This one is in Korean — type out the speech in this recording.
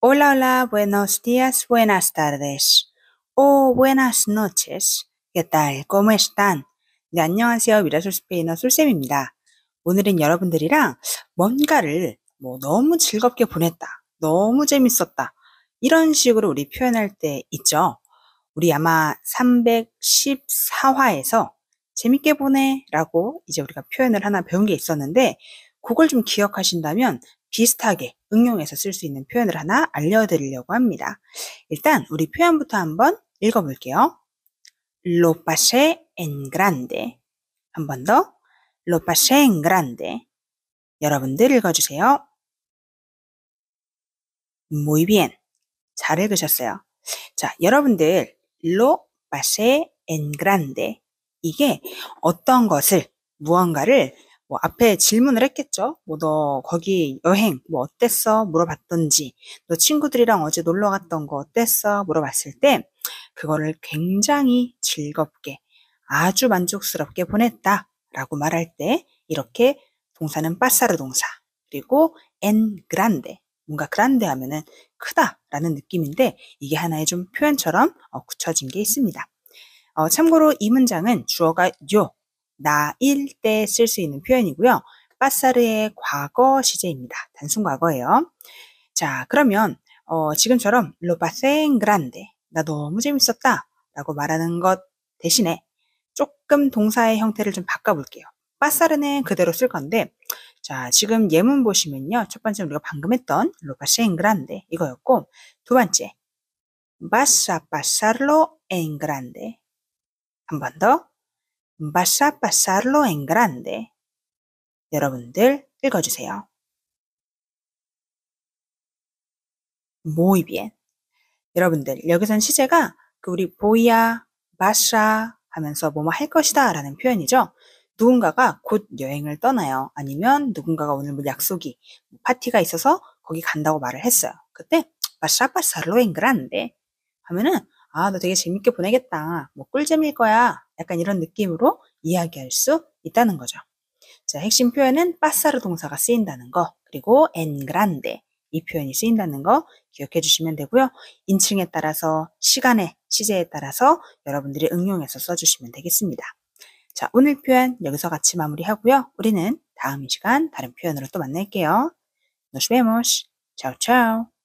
Hola, hola, buenos días, buenas tardes. O oh, buenas noches. ¿Qué tal? ¿Cómo están? 네, 안녕하세요. 미라솔 스페인어 솔쌤입니다. 오늘은 여러분들이랑 뭔가를 뭐 너무 즐겁게 보냈다. 너무 재밌었다. 이런 식으로 우리 표현할 때 있죠. 우리 아마 314화에서 재밌게 보내라고 이제 우리가 표현을 하나 배운 게 있었는데 그걸 좀 기억하신다면 비슷하게 응용해서 쓸 수 있는 표현을 하나 알려드리려고 합니다. 일단 우리 표현부터 한번 읽어볼게요. Lo pasé en grande. 한번 더. Lo pasé en grande. 여러분들 읽어주세요. Muy bien. 잘 읽으셨어요. 자, 여러분들 lo pasé en grande. 이게 어떤 것을, 무언가를 뭐 앞에 질문을 했겠죠. 뭐너 거기 여행 뭐 어땠어? 물어봤던지 너 친구들이랑 어제 놀러 갔던 거 어땠어? 물어봤을 때 그거를 굉장히 즐겁게 아주 만족스럽게 보냈다라고 말할 때 이렇게 동사는 빠사르 동사 그리고 en g r a 뭔가 그란데 하면은 크다라는 느낌인데 이게 하나의 좀 표현처럼 어, 굳혀진 게 있습니다. 어, 참고로 이 문장은 주어가 요 나일 때 쓸 수 있는 표현이고요. 빠사르의 과거 시제입니다. 단순 과거예요. 자, 그러면 어, 지금처럼 로바생 그란데 나 너무 재밌었다 라고 말하는 것 대신에 조금 동사의 형태를 좀 바꿔볼게요. 빠사르는 그대로 쓸 건데 자, 지금 예문 보시면요. 첫 번째 우리가 방금 했던 로바생 그란데 이거였고 두 번째 바사 빠사르로 엔 그란데 한번더 vas a pasarlo en grande. 여러분들 읽어주세요. Muy bien. 여러분들, 여기선 시제가 그 우리 보이야, 마샤 하면서 뭐뭐 할 것이다 라는 표현이죠. 누군가가 곧 여행을 떠나요. 아니면 누군가가 오늘 뭐 약속이, 뭐 파티가 있어서 거기 간다고 말을 했어요. 그때 마샤 파살로 잉그란데 하면은 아, 너 되게 재밌게 보내겠다. 뭐 꿀잼일 거야. 약간 이런 느낌으로 이야기할 수 있다는 거죠. 자, 핵심 표현은 빠사르 동사가 쓰인다는 거, 그리고 엔 그란데 이 표현이 쓰인다는 거 기억해 주시면 되고요. 인칭에 따라서 시간에, 시제에 따라서 여러분들이 응용해서 써주시면 되겠습니다. 자, 오늘 표현 여기서 같이 마무리하고요. 우리는 다음 시간 다른 표현으로 또 만날게요. Nos vemos. Ciao, ciao.